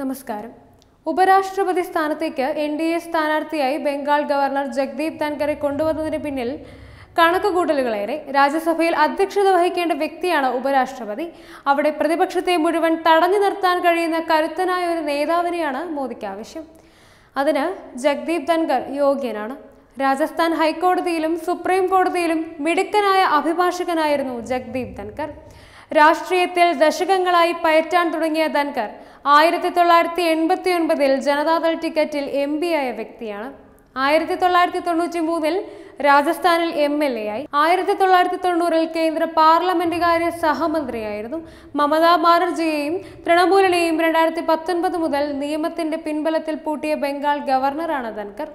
നമസ്കാരം ഉപരാഷ്ട്രപതി സ്ഥാനത്തേക്ക് എൻ ഡി എ സ്ഥാനാർത്ഥിയായി ബംഗാൾ ഗവർണർ ജഗ്ദീപ് ധൻകറെ കൊണ്ടുവന്നതിന് പിന്നിൽ കണക്കുകൂട്ടലുകളേറെ രാജ്യസഭയിൽ അധ്യക്ഷത വഹിക്കേണ്ട വ്യക്തിയാണ് ഉപരാഷ്ട്രപതി അവിടെ പ്രതിപക്ഷത്തെ മുഴുവൻ തടഞ്ഞു നിർത്താൻ കഴിയുന്ന കരുത്തനായ ഒരു നേതാവിനെയാണ് മോദിക്ക് ആവശ്യം അതിന് ജഗ്ദീപ് ധൻകർ യോഗ്യനാണ് രാജസ്ഥാൻ ഹൈക്കോടതിയിലും സുപ്രീം കോടതിയിലും മിടുക്കനായ അഭിഭാഷകനായിരുന്നു ജഗ്ദീപ് ധൻകർ രാഷ്ട്രീയത്തിൽ ദശകങ്ങളായി പയറ്റാൻ തുടങ്ങിയ ധൻകർ ആയിരത്തി തൊള്ളായിരത്തി എൺപത്തി ഒൻപതിൽ ജനതാദൾ ടിക്കറ്റിൽ എം പി ആയ വ്യക്തിയാണ് ആയിരത്തി തൊള്ളായിരത്തി തൊണ്ണൂറ്റി മൂന്നിൽ രാജസ്ഥാനിൽ എം എൽ എ ആയി ആയിരത്തി തൊള്ളായിരത്തി തൊണ്ണൂറിൽ കേന്ദ്ര പാർലമെന്റുകാര്യ സഹമന്ത്രിയായിരുന്നു മമതാ ബാനർജിയെയും തൃണമൂലിനെയും രണ്ടായിരത്തി പത്തൊൻപത് മുതൽ നിയമത്തിന്റെ പിൻബലത്തിൽ പൂട്ടിയ ബംഗാൾ ഗവർണറാണ് ധൻകർ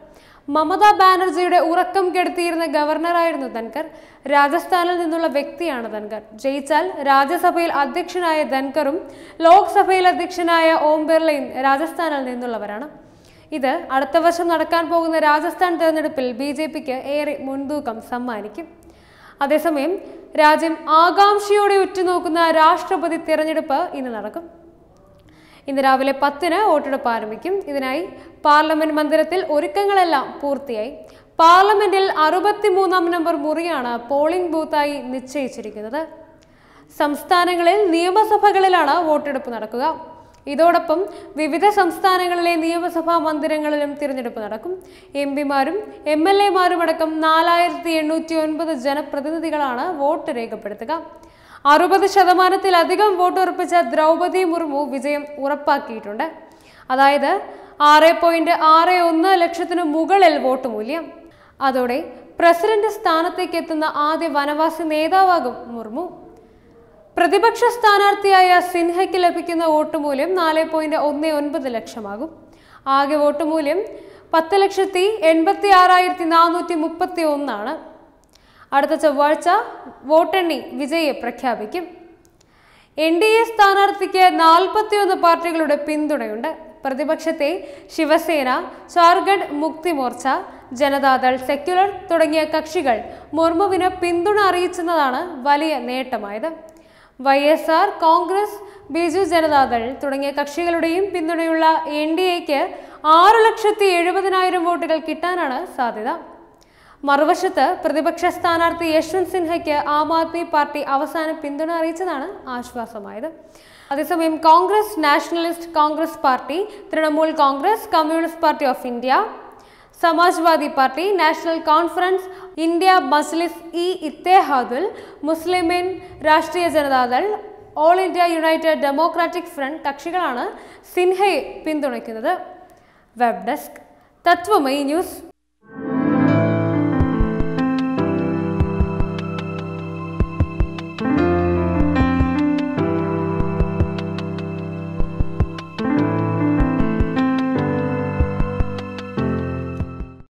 മമതാ ബാനർജിയുടെ ഉറക്കം കെടുത്തിയിരുന്ന ഗവർണറായിരുന്നു ധൻകർ രാജസ്ഥാനിൽ നിന്നുള്ള വ്യക്തിയാണ് ധൻകർ ജയിച്ചാൽ രാജ്യസഭയിൽ അധ്യക്ഷനായ ധൻകറും ലോക്സഭയിൽ അധ്യക്ഷനായ ഓം ബിർളയും രാജസ്ഥാനിൽ നിന്നുള്ളവരാണ് ഇത് അടുത്ത വർഷം നടക്കാൻ പോകുന്ന രാജസ്ഥാൻ തെരഞ്ഞെടുപ്പിൽ ബി ജെ പിക്ക് ഏറെ മുൻതൂക്കം സമ്മാനിക്കും അതേസമയം രാജ്യം ആകാംക്ഷയോടെ ഉറ്റുനോക്കുന്ന രാഷ്ട്രപതി തിരഞ്ഞെടുപ്പ് ഇന്ന് നടക്കും ഇന്ന് രാവിലെ പത്തിന് വോട്ടെടുപ്പ് ആരംഭിക്കും ഇതിനായി പാർലമെന്റ് മന്ദിരത്തിൽ ഒരുക്കങ്ങളെല്ലാം പൂർത്തിയായി പാർലമെന്റിൽ അറുപത്തിമൂന്നാം നമ്പർ മുറിയാണ് പോളിംഗ് ബൂത്തായി നിശ്ചയിച്ചിരിക്കുന്നത് സംസ്ഥാനങ്ങളിൽ നിയമസഭകളിലാണ് വോട്ടെടുപ്പ് നടക്കുക ഇതോടൊപ്പം വിവിധ സംസ്ഥാനങ്ങളിലെ നിയമസഭാ മന്ദിരങ്ങളിലും തിരഞ്ഞെടുപ്പ് നടക്കും എം പിമാരും എം എൽ എമാരും അടക്കം നാലായിരത്തി എണ്ണൂറ്റി ഒൻപത് ജനപ്രതിനിധികളാണ് വോട്ട് രേഖപ്പെടുത്തുക അറുപത് ശതമാനത്തിലധികം ഉറപ്പിച്ച ദ്രൗപതി മുർമു വിജയം ഉറപ്പാക്കിയിട്ടുണ്ട് അതായത് ആറ് പോയിന്റ് ആറ് ഒന്ന് ലക്ഷത്തിനു മുകളിൽ വോട്ട് മൂല്യം അതോടെ പ്രസിഡന്റ് സ്ഥാനത്തേക്ക് എത്തുന്ന ആദ്യ വനവാസി നേതാവാകും മുർമു പ്രതിപക്ഷ സ്ഥാനാർത്ഥിയായ സിൻഹയ്ക്ക് ലഭിക്കുന്ന വോട്ട് മൂല്യം നാല് പോയിന്റ് ഒന്ന് ഒൻപത് ലക്ഷമാകും ആകെ വോട്ട് മൂല്യം പത്ത് ലക്ഷത്തി എൺപത്തി ആറായിരത്തി നാനൂറ്റി മുപ്പത്തി ഒന്നാണ് അടുത്ത ചൊവ്വാഴ്ച വോട്ടെണ്ണി വിജയെ പ്രഖ്യാപിക്കും എൻ ഡി എ സ്ഥാനാർത്ഥിക്ക് നാൽപ്പത്തിയൊന്ന് പാർട്ടികളുടെ പിന്തുണയുണ്ട് പ്രതിപക്ഷത്തെ ശിവസേന ഝാർഖണ്ഡ് മുക്തി മോർച്ച ജനതാദൾ സെക്യുലർ തുടങ്ങിയ കക്ഷികൾ മുർമുവിന് പിന്തുണ അറിയിച്ചെന്നതാണ് വലിയ നേട്ടമായത് Y S R Congress Biju Janata Dal തുടങ്ങിയ കക്ഷികളുടെയും പിന്തുണയുള്ള എൻ ഡി എക്ക് ആറ് ലക്ഷത്തി എഴുപതിനായിരം വോട്ടുകൾ കിട്ടാനാണ് സാധ്യത മറുവശത്ത് പ്രതിപക്ഷ സ്ഥാനാർത്ഥി യശ്വന്ത് സിൻഹയ്ക്ക് ആം ആദ്മി പാർട്ടി അവസാന പിന്തുണ അറിയിച്ചതാണ് ആശ്വാസമായത് അതേസമയം Congress Nationalist Congress Party Trinamool Congress Communist Party of India Samajwadi Party National Conference India Majlis e Ittehadul Muslimeen Rashtriya Janata Dal All India United Democratic Front കക്ഷികളാണ് സിൻഹയെ പിന്തുണയ്ക്കുന്നത് വെബ് ഡെസ്ക് തത്വമയി ന്യൂസ്